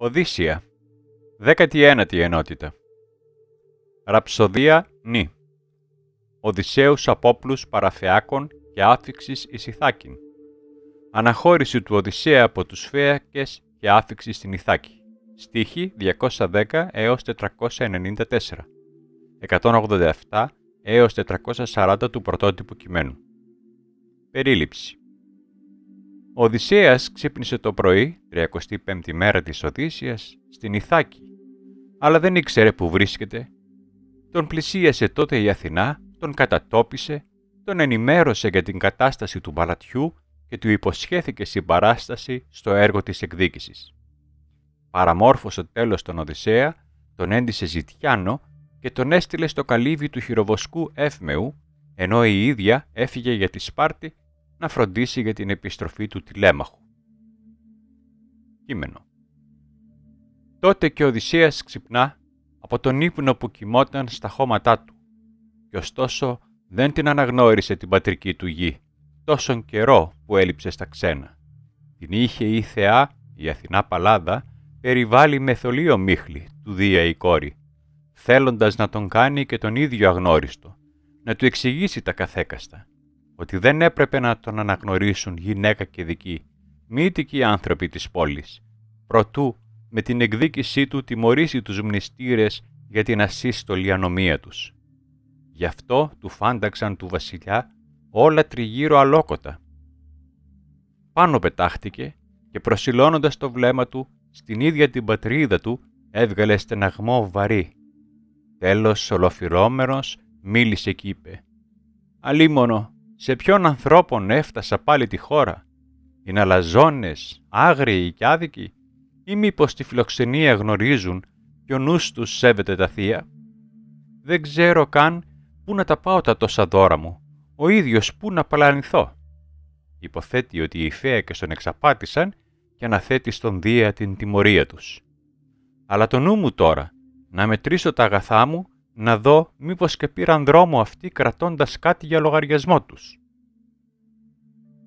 Οδύσσια 19η ενότητα Ραψοδία Ν. Οδυσσέους Απόπλους παραφεάκων και Άφηξης Ιθάκην. Αναχώρηση του Οδυσσέα από τους Φέακες και Άφηξη στην Ιθάκη Στίχη 210 έως 494 187 έως 440 του πρωτότυπου κειμένου Περίληψη ο Οδυσσέας ξύπνησε το πρωί, 35η μέρα της Οδύσσιας, στην Ιθάκη, αλλά δεν ήξερε που βρίσκεται. Τον πλησίασε τότε η Αθηνά, τον κατατόπισε, τον ενημέρωσε για την κατάσταση του παλατιού και του υποσχέθηκε συμπαράσταση στο έργο της εκδίκησης. Παραμόρφωσε τέλος τον Οδυσσέα, τον έντισε ζητιάνο και τον έστειλε στο καλύβι του χειροβοσκού Εύμεου, ενώ η ίδια έφυγε για τη Σπάρτη να φροντίσει για την επιστροφή του τηλέμαχου. Κείμενο Τότε και ο Οδυσσίας ξυπνά από τον ύπνο που κοιμόταν στα χώματά του και ωστόσο δεν την αναγνώρισε την πατρική του γη τόσον καιρό που έλειψε στα ξένα. Την είχε η θεά, η Αθηνά Παλάδα, περιβάλλει με θολίο μύχλη του Δία η κόρη, θέλοντας να τον κάνει και τον ίδιο αγνώριστο, να του εξηγήσει τα καθέκαστα ότι δεν έπρεπε να τον αναγνωρίσουν γυναίκα και δική, μύτικοι άνθρωποι της πόλης. Προτού με την εκδίκησή του τιμωρήσει τους μνηστήρες για την ασύστολη ανομία τους. Γι' αυτό του φάνταξαν του βασιλιά όλα τριγύρω αλόκοτα. Πάνω πετάχτηκε και προσιλώνοντας το βλέμμα του στην ίδια την πατρίδα του έβγαλε στεναγμό βαρύ. Τέλος ολοφυρώμενο μίλησε και είπε «Αλίμονο, σε ποιον ανθρώπων έφτασα πάλι τη χώρα. Είναι αλαζόνες, άγριοι και άδικοι ή μήπως τη φιλοξενία γνωρίζουν και ο νους τους σέβεται τα θεία. Δεν ξέρω καν πού να τα πάω τα τόσα δώρα μου, ο ίδιος πού να παλανηθώ. Υποθέτει ότι οι φέακες τον εξαπάτησαν και αναθέτει στον Δία την τιμωρία τους. Αλλά το νου μου τώρα, να μετρήσω τα αγαθά μου να δω μήπως και πήραν δρόμο αυτοί κρατώντας κάτι για λογαριασμό τους.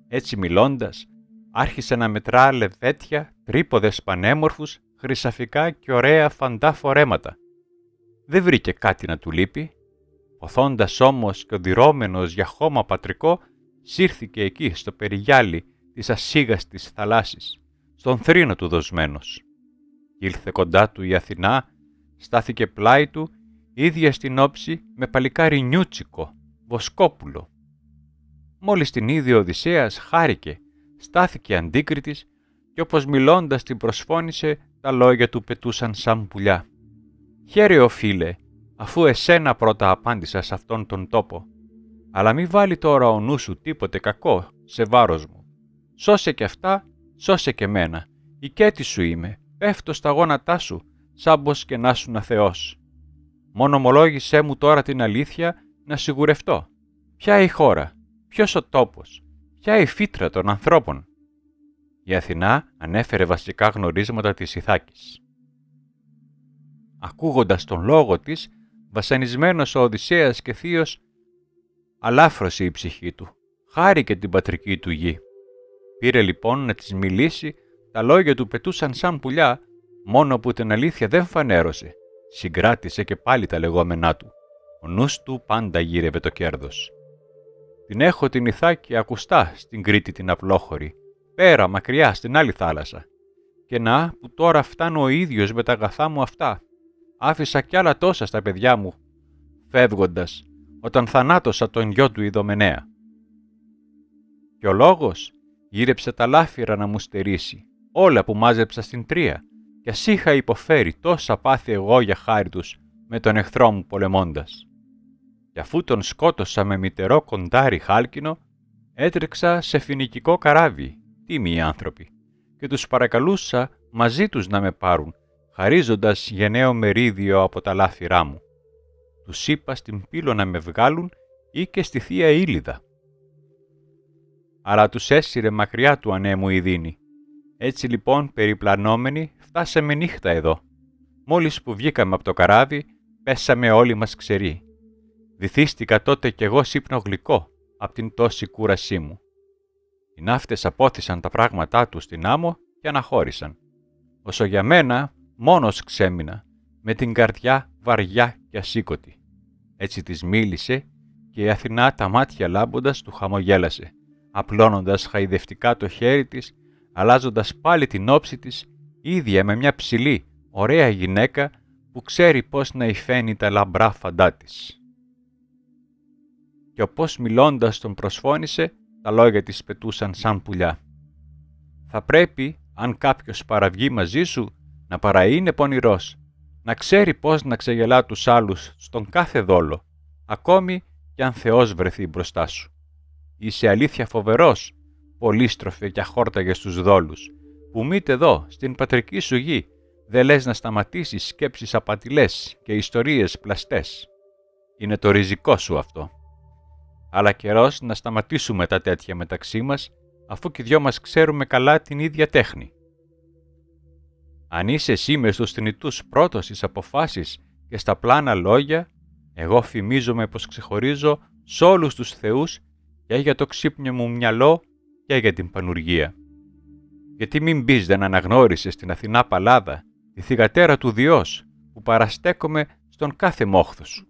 Έτσι μιλώντας, άρχισε να μετρά λεβέτια, τρίποδες πανέμορφους, χρυσαφικά και ωραία φαντά φορέματα. Δεν βρήκε κάτι να του λείπει. Ποθώντας όμως και οδυρώμενος για χώμα πατρικό, σύρθηκε εκεί στο περιγιάλι της ασίγαστης θαλάσσης, στον θρήνο του δοσμένος. Ήλθε κοντά του η Αθηνά, στάθηκε πλάι του ίδια στην όψη με παλικάρι νιούτσικο, βοσκόπουλο. Μόλις την ίδια Οδυσσέας χάρηκε, στάθηκε αντίκριτης και όπως μιλώντας την προσφώνησε τα λόγια του πετούσαν σαν πουλιά. «Χαίρε φίλε, αφού εσένα πρώτα απάντησα σε αυτόν τον τόπο, αλλά μη βάλει τώρα ο νου σου τίποτε κακό σε βάρος μου. Σώσε και αυτά, σώσε και μένα. Η κέτη σου είμαι, πέφτω στα γόνατά σου, σαν και να σου να Μόνο ομολόγησέ μου τώρα την αλήθεια να σιγουρευτώ. Ποια η χώρα, ποιος ο τόπος, ποια η φύτρα των ανθρώπων. Η Αθηνά ανέφερε βασικά γνωρίσματα της Ιθάκης. Ακούγοντας τον λόγο της, βασανισμένος ο Οδυσσέας και θείος, αλάφρωσε η ψυχή του, χάρηκε την πατρική του γη. Πήρε λοιπόν να της μιλήσει, τα λόγια του πετούσαν σαν πουλιά, μόνο που την αλήθεια δεν φανέρωσε συγκράτησε και πάλι τα λεγόμενά του. Ο νους του πάντα γύρευε το κέρδος. Την έχω την Ιθάκη ακουστά στην Κρήτη την απλόχωρη, πέρα μακριά στην άλλη θάλασσα. Και να που τώρα φτάνω ο ίδιος με τα αγαθά μου αυτά. Άφησα κι άλλα τόσα στα παιδιά μου, φεύγοντας, όταν θανάτωσα τον γιο του Ιδωμενέα. Και ο λόγος γύρεψε τα λάφυρα να μου στερήσει, όλα που μάζεψα στην τρία, κι ας είχα υποφέρει τόσα πάθη εγώ για χάρη τους με τον εχθρό μου πολεμώντας. Και αφού τον σκότωσα με μητερό κοντάρι χάλκινο, έτρεξα σε φοινικικό καράβι, τίμοι άνθρωποι, και τους παρακαλούσα μαζί τους να με πάρουν, χαρίζοντας γενναίο μερίδιο από τα λάθηρά μου. Τους είπα στην πύλο να με βγάλουν ή και στη Θεία Ήλιδα. Αλλά τους έσυρε μακριά του ανέμου η δίνη, έτσι λοιπόν, περιπλανόμενοι, φτάσαμε νύχτα εδώ. Μόλις που βγήκαμε από το καράβι, πέσαμε όλοι μας ξεροί. Βυθίστηκα τότε κι εγώ σύπνο γλυκό από την τόση κούρασή μου. Οι ναύτες απόθυσαν τα πράγματά τους στην άμμο και αναχώρησαν. Όσο για μένα, μόνος ξέμεινα, με την καρδιά βαριά και ασήκωτη. Έτσι της μίλησε και η Αθηνά τα μάτια λάμποντας του χαμογέλασε, απλώνοντας χαϊδευτικά το χέρι της αλλάζοντας πάλι την όψη της, ίδια με μια ψηλή, ωραία γυναίκα που ξέρει πώς να υφαίνει τα λαμπρά φαντά της. Και όπως μιλώντας τον προσφώνησε, τα λόγια της πετούσαν σαν πουλιά. «Θα πρέπει, αν κάποιος παραβγεί μαζί σου, να παραείνε πονηρός, να ξέρει πώς να ξεγελά τους άλλους στον κάθε δόλο, ακόμη κι αν Θεός βρεθεί μπροστά σου. Είσαι αλήθεια φοβερός, πολύστροφε και αχόρταγες στους δόλους. Που μείτε εδώ, στην πατρική σου γη, δε λες να σταματήσεις σκέψεις απατηλές και ιστορίες πλαστές. Είναι το ριζικό σου αυτό. Αλλά καιρός να σταματήσουμε τα τέτοια μεταξύ μας, αφού και οι δυο μας ξέρουμε καλά την ίδια τέχνη. Αν είσαι εσύ μες στους θνητούς πρώτος στις αποφάσεις και στα πλάνα λόγια, εγώ φημίζομαι πως ξεχωρίζω σ' όλους τους θεούς και για το ξύπνιο μου μυαλό και για την πανουργία. Γιατί μην μπεις δεν αναγνώρισες την Αθηνά Παλάδα τη θηγατέρα του Διός που παραστέκομαι στον κάθε μόχθος σου.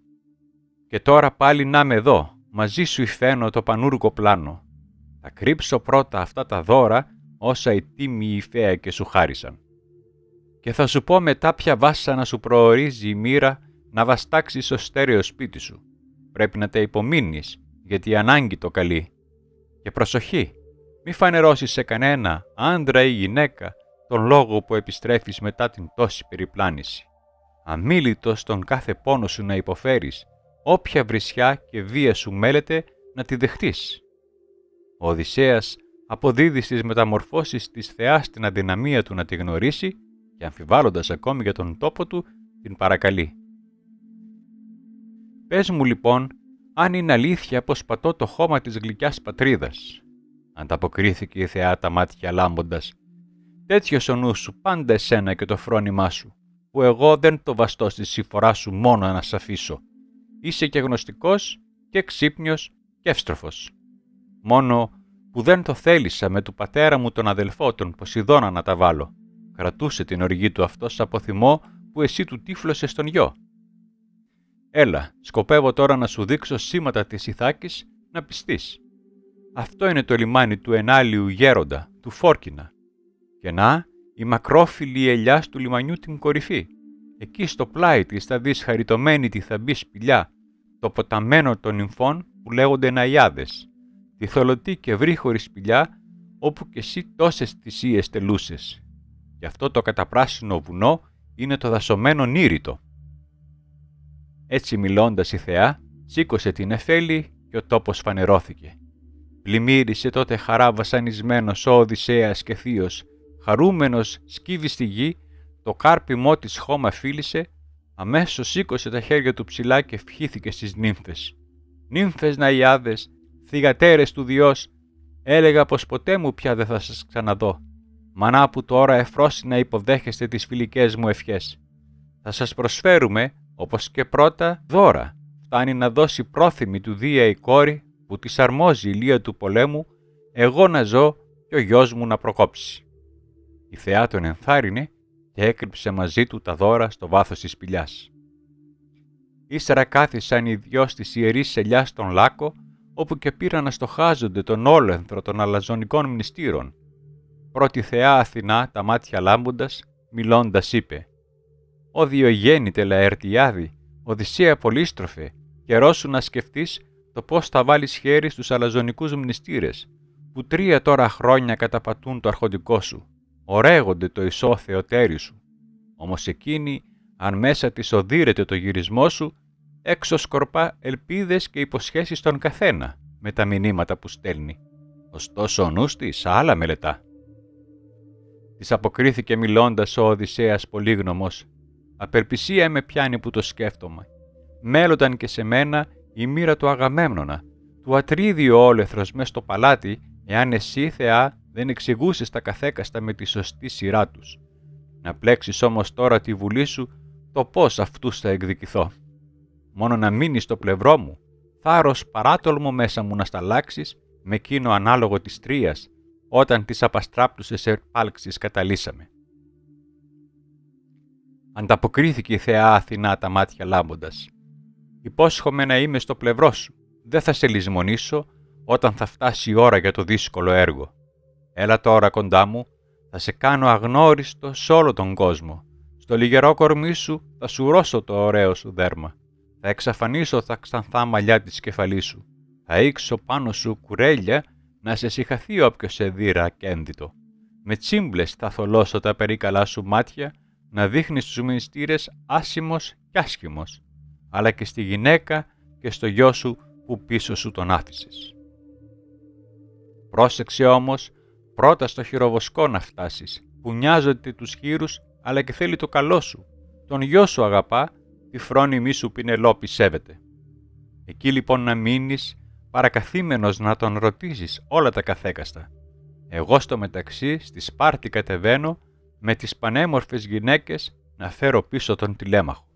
Και τώρα πάλι να με εδώ, μαζί σου υφαίνω το πανούργο πλάνο. Θα κρύψω πρώτα αυτά τα δώρα όσα οι τίμοι υφαία και σου χάρισαν. Και θα σου πω μετά ποια να σου προορίζει η μοίρα να βαστάξεις στο στέρεο σπίτι σου. Πρέπει να τα υπομείνεις, γιατί η ανάγκη το καλεί. Και προσοχή, μη φανερώσεις σε κανένα, άντρα ή γυναίκα, τον λόγο που επιστρέφεις μετά την τόση περιπλάνηση. Αμήλυτος τον κάθε πόνο σου να υποφέρεις, όποια βρισιά και βία σου μέλεται να τη δεχτείς. Ο Οδυσσέας αποδίδεις στις μεταμορφώσεις της θεάς την αδυναμία του να τη γνωρίσει και αμφιβάλλοντας ακόμη για τον τόπο του, την παρακαλεί. Πες μου λοιπόν αν είναι αλήθεια πως πατώ το χώμα της γλυκιάς πατρίδας. Ανταποκρίθηκε η θεά τα μάτια λάμποντας. Τέτοιος ο νους σου πάντα εσένα και το φρόνημά σου, που εγώ δεν το βαστώ στη συμφορά σου μόνο να σ' αφήσω. Είσαι και γνωστικός και ξύπνιος και εύστροφος. Μόνο που δεν το θέλησα με του πατέρα μου τον αδελφό τον Ποσειδώνα να τα βάλω. Κρατούσε την οργή του αυτός από θυμό που εσύ του τύφλωσες στον γιο. Έλα, σκοπεύω τώρα να σου δείξω σήματα της Ιθάκης να πιστείς. Αυτό είναι το λιμάνι του ενάλιου γέροντα, του Φόρκινα. Και να, η μακρόφιλη ελιά του λιμανιού την κορυφή. Εκεί στο πλάι της θα δεις χαριτωμένη τη θα σπηλιά, το ποταμένο των νυμφών που λέγονται Ναϊάδες, τη θολωτή και βρύχωρη σπηλιά όπου και εσύ τόσες θυσίες τελούσες. Γι' αυτό το καταπράσινο βουνό είναι το δασωμένο νύριτο. Έτσι μιλώντας η θεά, σήκωσε την εφέλη και ο τόπος φανερώθηκε. Πλημμύρισε τότε χαρά βασανισμένος ο Οδυσσέας και θείος, Χαρούμενος σκύβει στη γη, το κάρπιμό της χώμα φίλησε, αμέσως σήκωσε τα χέρια του ψηλά και ευχήθηκε στις νύμφες. Νύμφες ναϊάδες, θυγατέρες του Διός, έλεγα πως ποτέ μου πια δεν θα σας ξαναδώ. Μανά που τώρα εφρώσει να υποδέχεστε τις φιλικές μου ευχές. Θα σας προσφέρουμε, όπως και πρώτα, δώρα. Φτάνει να δώσει πρόθυμη του Δία η κόρη που της αρμόζει η λία του πολέμου, εγώ να ζω και ο γιος μου να προκόψει. Η θεά τον ενθάρρυνε και έκρυψε μαζί του τα δώρα στο βάθος της σπηλιάς. Ύστερα κάθισαν οι δυο στις ιερείς σελιάς στον Λάκο, όπου και πήραν να στοχάζονται τον όλενθρο των αλαζονικών μνηστήρων. Πρώτη θεά Αθηνά, τα μάτια λάμποντας, μιλώντας είπε «Ω διογέννητε Λαερτιάδη, Οδυσσέα Πολύστροφε, καιρός σου να σκεφτείς το πώς θα βάλεις χέρι στους αλαζονικούς μνηστήρες, που τρία τώρα χρόνια καταπατούν το αρχοντικό σου, ωραίγονται το ισόθεο τέρι σου. Όμως εκείνη, αν μέσα της οδύρεται το γυρισμό σου, έξω σκορπά ελπίδες και υποσχέσεις στον καθένα με τα μηνύματα που στέλνει. Ωστόσο ο νους της άλλα μελετά. Της αποκρίθηκε μιλώντας ο Οδυσσέας πολύγνωμος. Απερπισία με πιάνει που το σκέφτομαι. Μέλονταν και σε μένα η μοίρα του Αγαμέμνονα, του ατρίδει ο όλεθρος μες στο παλάτι, εάν εσύ, Θεά, δεν εξηγούσες τα καθέκαστα με τη σωστή σειρά τους. Να πλέξεις όμως τώρα τη βουλή σου το πώς αυτούς θα εκδικηθώ. Μόνο να μείνεις στο πλευρό μου, θάρρος παράτολμο μέσα μου να σταλάξεις με εκείνο ανάλογο της τρίας, όταν τις απαστράπτουσες ερπάλξεις καταλύσαμε. Ανταποκρίθηκε η θεά Αθηνά τα μάτια λάμποντας. Υπόσχομαι να είμαι στο πλευρό σου. Δεν θα σε λησμονήσω όταν θα φτάσει η ώρα για το δύσκολο έργο. Έλα τώρα κοντά μου, θα σε κάνω αγνώριστο σε όλο τον κόσμο. Στο λιγερό κορμί σου θα σου ρώσω το ωραίο σου δέρμα. Θα εξαφανίσω τα ξανθά μαλλιά της κεφαλής σου. Θα ήξω πάνω σου κουρέλια να σε συχαθεί όποιος σε δίρα κένδυτο. Με τσίμπλες θα θολώσω τα περίκαλά σου μάτια να δείχνεις στους μυστήρες άσημος και άσχημος αλλά και στη γυναίκα και στο γιο σου που πίσω σου τον άφησες. Πρόσεξε όμως πρώτα στο χειροβοσκό να φτάσεις, που νοιάζονται τους χείρους αλλά και θέλει το καλό σου. Τον γιο σου αγαπά, τη φρόνιμη σου πινελόπη σέβεται. Εκεί λοιπόν να μείνεις, παρακαθήμενος να τον ρωτήσεις όλα τα καθέκαστα. Εγώ στο μεταξύ στη Σπάρτη κατεβαίνω με τις πανέμορφες γυναίκες να φέρω πίσω τον τηλέμαχο.